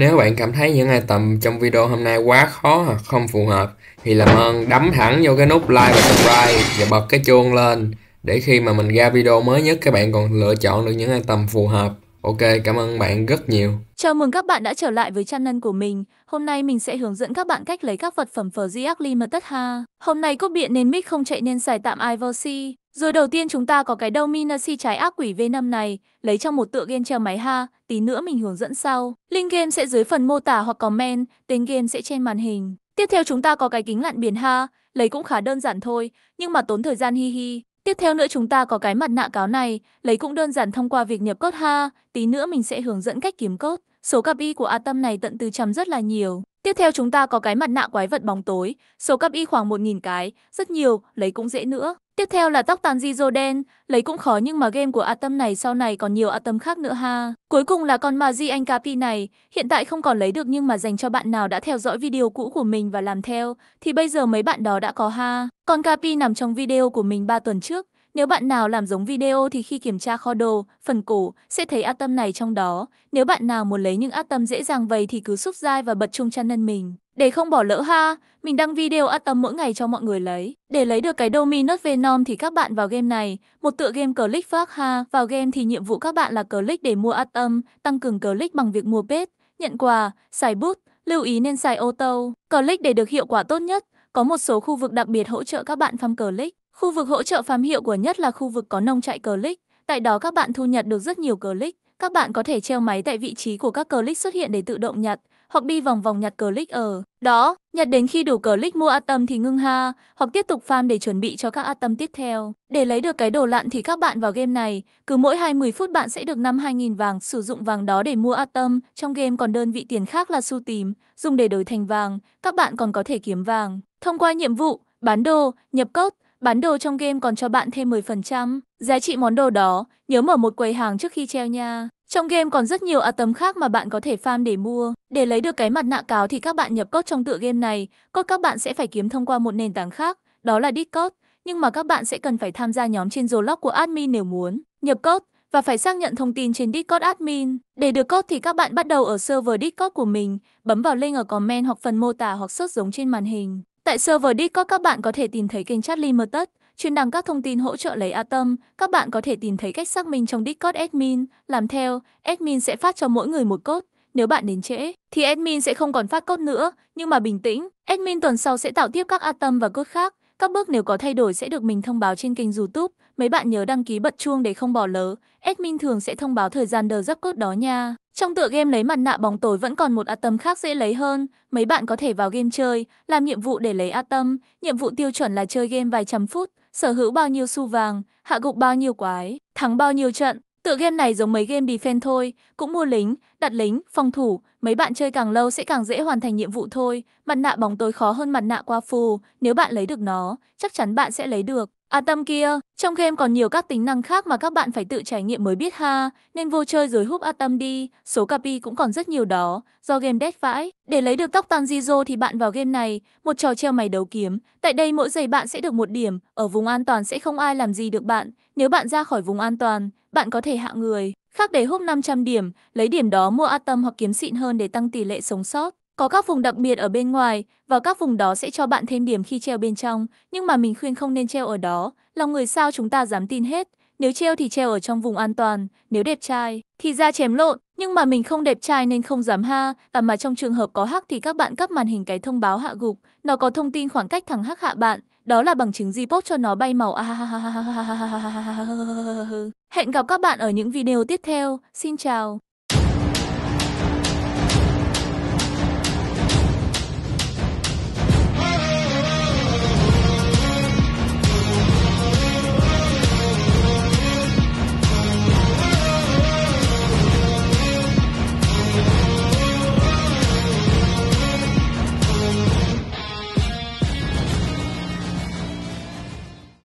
Nếu bạn cảm thấy những ai tầm trong video hôm nay quá khó hoặc không phù hợp thì làm ơn đấm thẳng vô cái nút like và subscribe và bật cái chuông lên để khi mà mình ra video mới nhất các bạn còn lựa chọn được những ai tầm phù hợp. Ok, cảm ơn bạn rất nhiều. Chào mừng các bạn đã trở lại với channel của mình. Hôm nay mình sẽ hướng dẫn các bạn cách lấy các vật phẩm phở mà tất ha. Hôm nay cốt điện nên mic không chạy nên xài tạm Ivory. Rồi đầu tiên chúng ta có cái đầu Dominacy trái ác quỷ V5 này, lấy trong một tựa game treo máy ha, tí nữa mình hướng dẫn sau. Link game sẽ dưới phần mô tả hoặc comment, tên game sẽ trên màn hình. Tiếp theo chúng ta có cái kính lặn biển ha, lấy cũng khá đơn giản thôi, nhưng mà tốn thời gian hi hi. Tiếp theo nữa chúng ta có cái mặt nạ cáo này, lấy cũng đơn giản thông qua việc nhập cốt ha, tí nữa mình sẽ hướng dẫn cách kiếm cốt Số cặp y của Atom này tận từ trăm rất là nhiều. Tiếp theo chúng ta có cái mặt nạ quái vật bóng tối, số cặp y khoảng 1.000 cái, rất nhiều, lấy cũng dễ nữa. Tiếp theo là tóc tàn Zizo đen, lấy cũng khó nhưng mà game của Atom này sau này còn nhiều Atom khác nữa ha. Cuối cùng là con mà Anh Capi này, hiện tại không còn lấy được nhưng mà dành cho bạn nào đã theo dõi video cũ của mình và làm theo, thì bây giờ mấy bạn đó đã có ha. Con Capi nằm trong video của mình 3 tuần trước, nếu bạn nào làm giống video thì khi kiểm tra kho đồ, phần cổ, sẽ thấy Atom này trong đó. Nếu bạn nào muốn lấy những Atom dễ dàng vầy thì cứ xúc dai và bật chung channel mình. Để không bỏ lỡ ha, mình đăng video ad tâm mỗi ngày cho mọi người lấy. Để lấy được cái Dominus Venom thì các bạn vào game này, một tựa game click phát ha. Vào game thì nhiệm vụ các bạn là click để mua ad tâm, tăng cường click bằng việc mua pet, nhận quà, xài bút, lưu ý nên xài ô tô. Click để được hiệu quả tốt nhất, có một số khu vực đặc biệt hỗ trợ các bạn farm click. Khu vực hỗ trợ farm hiệu của nhất là khu vực có nông trại click. Tại đó các bạn thu nhận được rất nhiều click. Các bạn có thể treo máy tại vị trí của các click xuất hiện để tự động nhặt hoặc đi vòng vòng nhặt click ở đó, nhặt đến khi đủ click mua atom thì ngưng ha, hoặc tiếp tục farm để chuẩn bị cho các atom tiếp theo. Để lấy được cái đồ lặn thì các bạn vào game này, cứ mỗi 20 phút bạn sẽ được 5 2000 vàng, sử dụng vàng đó để mua atom, trong game còn đơn vị tiền khác là xu tím, dùng để đổi thành vàng, các bạn còn có thể kiếm vàng. Thông qua nhiệm vụ, bán đồ, nhập cốt, bán đồ trong game còn cho bạn thêm 10% giá trị món đồ đó, nhớ mở một quầy hàng trước khi treo nha. Trong game còn rất nhiều atom khác mà bạn có thể farm để mua. Để lấy được cái mặt nạ cáo thì các bạn nhập code trong tựa game này, code các bạn sẽ phải kiếm thông qua một nền tảng khác, đó là Discord. Nhưng mà các bạn sẽ cần phải tham gia nhóm trên Zolog của admin nếu muốn. Nhập code và phải xác nhận thông tin trên Discord admin. Để được code thì các bạn bắt đầu ở server Discord của mình, bấm vào link ở comment hoặc phần mô tả hoặc xuất giống trên màn hình. Tại server Discord các bạn có thể tìm thấy kênh chat limited, chuyên đăng các thông tin hỗ trợ lấy Atom, các bạn có thể tìm thấy cách xác minh trong Discord admin, làm theo, admin sẽ phát cho mỗi người một cốt. Nếu bạn đến trễ, thì admin sẽ không còn phát cốt nữa, nhưng mà bình tĩnh, admin tuần sau sẽ tạo tiếp các Atom và cốt khác. Các bước nếu có thay đổi sẽ được mình thông báo trên kênh YouTube. Mấy bạn nhớ đăng ký bật chuông để không bỏ lỡ. Admin thường sẽ thông báo thời gian đờ giáp cốt đó nha. Trong tựa game lấy mặt nạ bóng tối vẫn còn một atom khác dễ lấy hơn. Mấy bạn có thể vào game chơi, làm nhiệm vụ để lấy atom. Nhiệm vụ tiêu chuẩn là chơi game vài trăm phút, sở hữu bao nhiêu xu vàng, hạ gục bao nhiêu quái, thắng bao nhiêu trận. Tựa game này giống mấy game defense thôi, cũng mua lính, đặt lính, phòng thủ, mấy bạn chơi càng lâu sẽ càng dễ hoàn thành nhiệm vụ thôi. Mặt nạ bóng tối khó hơn mặt nạ qua phù, nếu bạn lấy được nó, chắc chắn bạn sẽ lấy được. À tâm kia, trong game còn nhiều các tính năng khác mà các bạn phải tự trải nghiệm mới biết ha, nên vô chơi rồi húp A đi, số capi cũng còn rất nhiều đó, do game đét vãi. Để lấy được tóc Tanjiro thì bạn vào game này, một trò treo mày đấu kiếm, tại đây mỗi giây bạn sẽ được một điểm, ở vùng an toàn sẽ không ai làm gì được bạn, nếu bạn ra khỏi vùng an toàn, bạn có thể hạ người khác để húp 500 điểm, lấy điểm đó mua atom hoặc kiếm xịn hơn để tăng tỷ lệ sống sót. Có các vùng đặc biệt ở bên ngoài, vào các vùng đó sẽ cho bạn thêm điểm khi treo bên trong, nhưng mà mình khuyên không nên treo ở đó, lòng người sao chúng ta dám tin hết. Nếu treo thì treo ở trong vùng an toàn, nếu đẹp trai thì ra chém lộn, nhưng mà mình không đẹp trai nên không dám ha. và mà trong trường hợp có hack thì các bạn cắp màn hình cái thông báo hạ gục, nó có thông tin khoảng cách thằng hack hạ bạn, đó là bằng chứng Zipop cho nó bay màu Hẹn gặp các bạn ở những video tiếp theo. Xin chào!